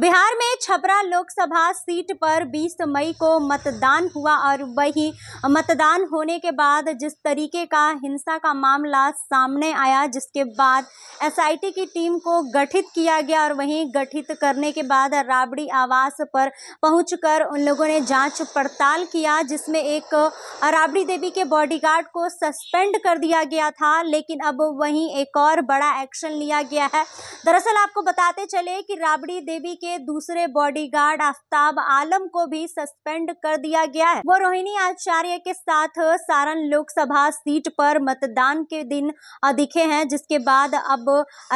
बिहार में छपरा लोकसभा सीट पर 20 मई को मतदान हुआ और वही मतदान होने के बाद जिस तरीके का हिंसा का मामला सामने आया जिसके बाद एसआईटी की टीम को गठित किया गया और वहीं गठित करने के बाद राबड़ी आवास पर पहुंचकर उन लोगों ने जांच पड़ताल किया जिसमें एक राबड़ी देवी के बॉडीगार्ड को सस्पेंड कर दिया गया था लेकिन अब वहीं एक और बड़ा एक्शन लिया गया है दरअसल आपको बताते चले कि राबड़ी देवी के दूसरे बॉडीगार्ड आफ्ताब आलम को भी सस्पेंड कर दिया गया है वो रोहिणी आचार्य के साथ सारण लोकसभा सीट पर मतदान के दिन दिखे हैं जिसके बाद अब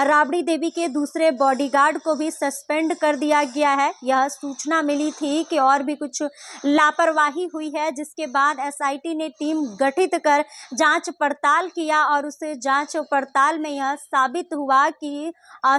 राबड़ी देवी के दूसरे बॉडीगार्ड को भी सस्पेंड कर दिया गया है यह सूचना मिली थी कि और भी कुछ लापरवाही हुई है जिसके बाद एसआईटी ने टीम गठित कर जांच पड़ताल किया और उस जांच पड़ताल में यह साबित हुआ कि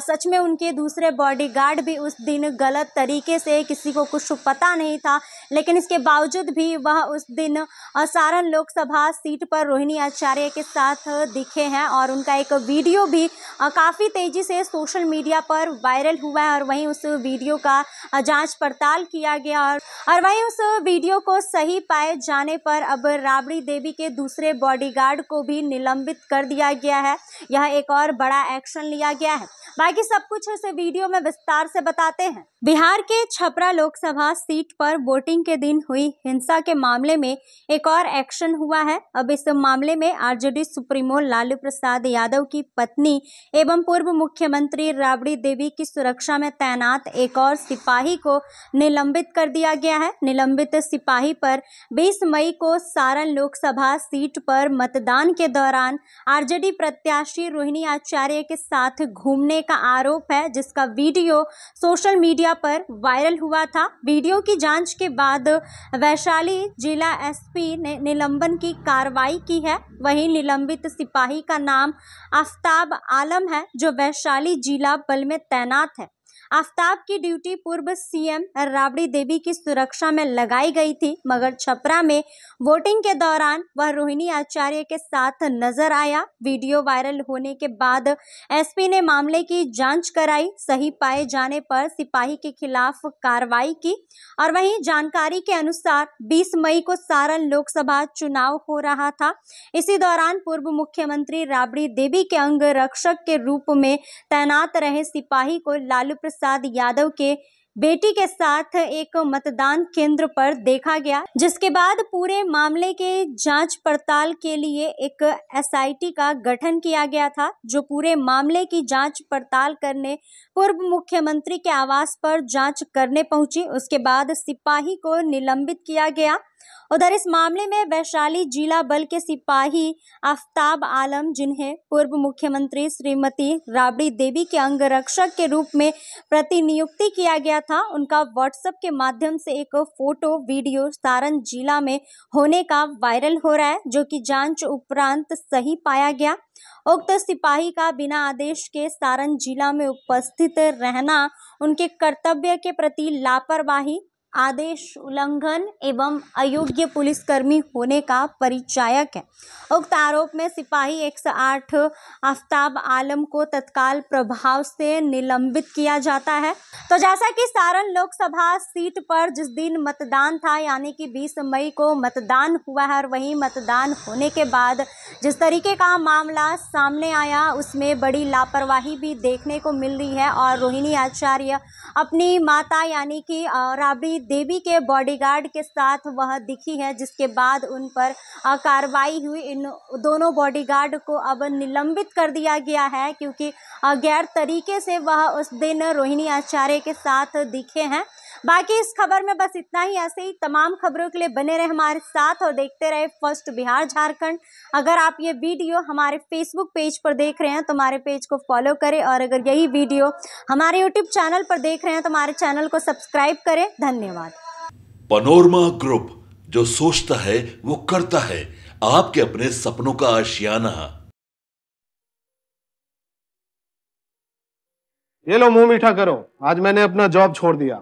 सच में उनके दूसरे बॉडीगार्ड भी उस दिन दिन गलत तरीके से किसी को कुछ पता नहीं था लेकिन इसके बावजूद भी वह उस दिन सारण लोकसभा सीट पर रोहिणी आचार्य के साथ दिखे हैं और उनका एक वीडियो भी काफ़ी तेज़ी से सोशल मीडिया पर वायरल हुआ है और वहीं उस वीडियो का जांच पड़ताल किया गया और और वहीं उस वीडियो को सही पाए जाने पर अब राबड़ी देवी के दूसरे बॉडीगार्ड को भी निलंबित कर दिया गया है यह एक और बड़ा एक्शन लिया गया है बाकी सब कुछ इस वीडियो में विस्तार से बताते हैं बिहार के छपरा लोकसभा सीट पर वोटिंग के दिन हुई हिंसा के मामले में एक और एक्शन हुआ है अब इस मामले में आरजेडी सुप्रीमो लालू प्रसाद यादव की पत्नी एवं पूर्व मुख्यमंत्री राबड़ी देवी की सुरक्षा में तैनात एक और सिपाही को निलंबित कर दिया गया है निलंबित सिपाही पर 20 मई को सारण लोकसभा सीट पर मतदान के दौरान आरजेडी प्रत्याशी रोहिणी आचार्य के साथ घूमने का आरोप है जिसका वीडियो सोशल मीडिया पर वायरल हुआ था वीडियो की जांच के बाद वैशाली जिला एसपी ने निलंबन की कार्रवाई की है वहीं निलंबित सिपाही का नाम आफ्ताब आलम है जो वैशाली जिला बल में तैनात है आफ्ताब की ड्यूटी पूर्व सीएम राबड़ी देवी की सुरक्षा में लगाई गई थी मगर छपरा में वोटिंग के दौरान वह रोहिणी आचार्य के साथ नजर आया वीडियो वायरल होने के बाद एसपी ने मामले की जांच कराई सही पाए जाने पर सिपाही के खिलाफ कार्रवाई की और वहीं जानकारी के अनुसार 20 मई को सारण लोकसभा चुनाव हो रहा था इसी दौरान पूर्व मुख्यमंत्री राबड़ी देवी के अंग रक्षक के रूप में तैनात रहे सिपाही को लालू प्रसाद प्रसाद यादव के बेटी के साथ एक मतदान केंद्र पर देखा गया जिसके बाद पूरे मामले के जांच पड़ताल के लिए एक एसआईटी का गठन किया गया था जो पूरे मामले की जांच पड़ताल करने पूर्व मुख्यमंत्री के आवास पर जांच करने पहुंची उसके बाद सिपाही को निलंबित किया गया उधर इस मामले में वैशाली जिला बल के सिपाही आफ्ताब आलम जिन्हें पूर्व मुख्यमंत्री श्रीमती राबड़ी देवी के अंगरक्षक के रूप में प्रतिनियुक्ति किया गया था उनका व्हाट्सएप के माध्यम से एक फोटो वीडियो सारण जिला में होने का वायरल हो रहा है जो कि जांच उपरांत सही पाया गया उक्त सिपाही का बिना आदेश के सारण जिला में उपस्थित उपस्थित रहना उनके कर्तव्य के प्रति लापरवाही आदेश उल्लंघन एवं अयोग्य पुलिसकर्मी होने का परिचायक है उक्त आरोप में सिपाही 108 आफ्ताब आलम को तत्काल प्रभाव से निलंबित किया जाता है तो जैसा कि सारण लोकसभा सीट पर जिस दिन मतदान था यानी कि 20 मई को मतदान हुआ है और वहीं मतदान होने के बाद जिस तरीके का मामला सामने आया उसमें बड़ी लापरवाही भी देखने को मिल रही है और रोहिणी आचार्य अपनी माता यानी कि राबड़ी की देवी के बॉडीगार्ड के साथ वह दिखी है जिसके बाद उन पर कार्रवाई हुई इन दोनों बॉडीगार्ड को अब निलंबित कर दिया गया है क्योंकि गैर तरीके से वह उस दिन रोहिणी आचार्य के साथ दिखे हैं बाकी इस खबर में बस इतना ही ऐसे ही तमाम खबरों के लिए बने रहे हमारे साथ और देखते रहे फर्स्ट बिहार झारखंड अगर आप ये वीडियो हमारे फेसबुक पेज पर देख रहे हैं तो हमारे पेज को फॉलो करें और अगर यही वीडियो हमारे यूट्यूब चैनल पर देख रहे हैं तो हमारे चैनल को सब्सक्राइब करें धन्यवाद पनोरमा ग्रुप जो सोचता है वो करता है आपके अपने सपनों का आशियाना ये लो मुंह मीठा करो आज मैंने अपना जॉब छोड़ दिया